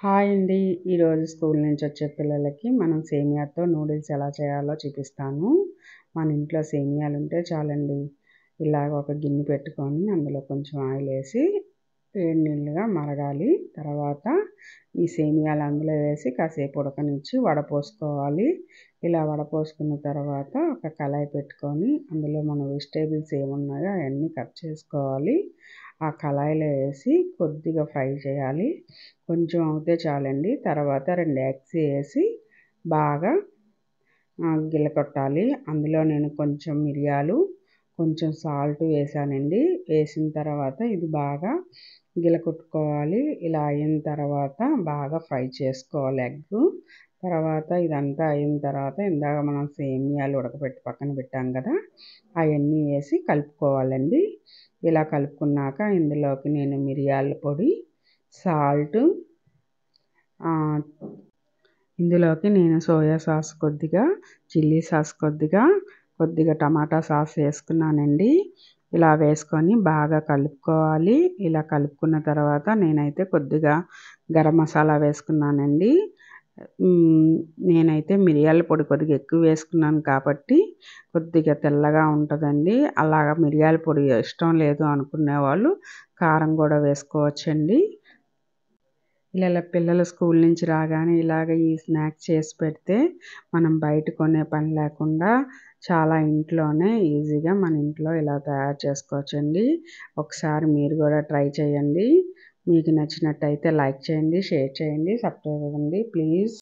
hi అండి ఈరోజు school నుంచి వచ్చే పిల్లలకి మనం సేమియాతో నూడిల్స్ ఎలా చేయాలో చూపిస్తాను మన ఇంట్లో సేమియాలు ఉంటే చాలండి ఇలాగ ఒక గిన్నె పెట్టుకొని అందులో కొంచెం ఆయిల్ వేసి వేడి నీళ్ళుగా మరగాలి తర్వాత ఈ సేమియాలు అందులో వేసి కాసేపు ఉడకనిచ్చి వడపోసుకోవాలి ఇలా వడపోసుకున్న తర్వాత ఒక కళాయి పెట్టుకొని అందులో మనం వెజిటేబుల్స్ ఏమున్నాయో అవన్నీ కట్ చేసుకోవాలి ఆ కళాయిలో వేసి కొద్దిగా ఫ్రై చేయాలి కొంచెం అవుతే చాలండి తర్వాత రెండు ఎగ్స్ వేసి బాగా గిలకొట్టాలి అందులో నేను కొంచెం మిరియాలు కొంచెం సాల్ట్ వేసానండి వేసిన తర్వాత ఇది బాగా గిలకొట్టుకోవాలి ఇలా అయిన తర్వాత బాగా ఫ్రై చేసుకోవాలి ఎగ్ తర్వాత ఇదంతా అయిన తర్వాత ఇందాక మనం సేమియాలు ఉడకబెట్టి పక్కన పెట్టాం కదా అవన్నీ వేసి కలుపుకోవాలండి ఇలా కలుపుకున్నాక ఇందులోకి నేను మిరియాల పొడి సాల్ట్ ఇందులోకి నేను సోయా సాస్ కొద్దిగా చిల్లీ సాస్ కొద్దిగా కొద్దిగా టమాటా సాస్ వేసుకున్నానండి ఇలా వేసుకొని బాగా కలుపుకోవాలి ఇలా కలుపుకున్న తర్వాత నేనైతే కొద్దిగా గరం మసాలా వేసుకున్నానండి నేనైతే మిరియాల పొడి కొద్దిగా ఎక్కువ వేసుకున్నాను కాబట్టి కొద్దిగా తెల్లగా ఉంటుందండి అలాగ మిరియాల పొడి ఇష్టం లేదు అనుకునే వాళ్ళు కారం కూడా వేసుకోవచ్చండి ఇలా పిల్లలు స్కూల్ నుంచి రాగానే ఇలాగ ఈ స్నాక్స్ చేసి పెడితే మనం బయట కొనే పని లేకుండా చాలా ఇంట్లోనే ఈజీగా మన ఇంట్లో ఇలా తయారు చేసుకోవచ్చండి ఒకసారి మీరు కూడా ట్రై చేయండి మీకు నచ్చినట్టయితే లైక్ చేయండి షేర్ చేయండి సబ్స్క్రైబ్ అవ్వండి ప్లీజ్